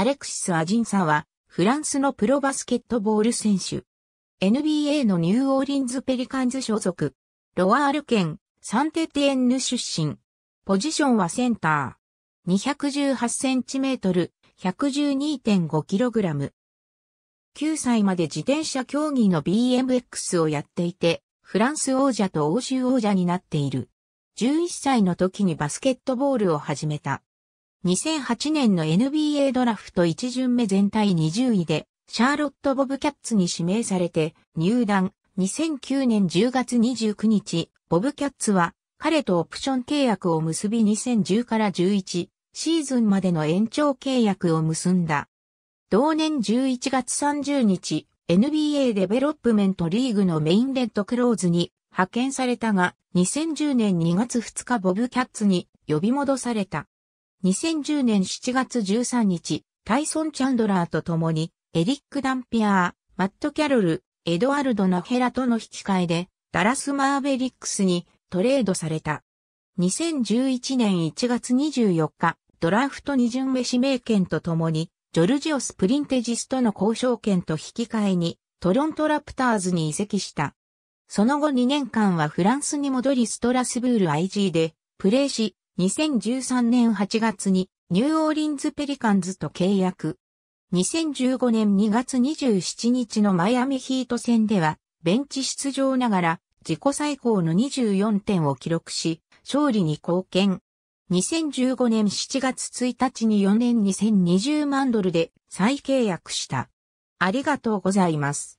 アレクシス・アジンサは、フランスのプロバスケットボール選手。NBA のニューオーリンズ・ペリカンズ所属。ロワール県、サンテテエンヌ出身。ポジションはセンター。218センチメートル、112.5キログラム。9歳まで自転車競技の BMX をやっていて、フランス王者と欧州王者になっている。11歳の時にバスケットボールを始めた。2008年の NBA ドラフト1巡目全体20位で、シャーロット・ボブキャッツに指名されて入団。2009年10月29日、ボブキャッツは彼とオプション契約を結び2010から11シーズンまでの延長契約を結んだ。同年11月30日、NBA デベロップメントリーグのメインレッドクローズに派遣されたが、2010年2月2日ボブキャッツに呼び戻された。2010年7月13日、タイソン・チャンドラーと共に、エリック・ダンピアー、マット・キャロル、エドワルド・ナヘラとの引き換えで、ダラス・マーベリックスにトレードされた。2011年1月24日、ドラフト二巡目指名権と共に、ジョルジオス・プリンテジスとの交渉権と引き換えに、トロントラプターズに移籍した。その後2年間はフランスに戻りストラスブール IG でプレーし、2013年8月にニューオーリンズペリカンズと契約。2015年2月27日のマイアミヒート戦では、ベンチ出場ながら自己最高の24点を記録し、勝利に貢献。2015年7月1日に4年2020万ドルで再契約した。ありがとうございます。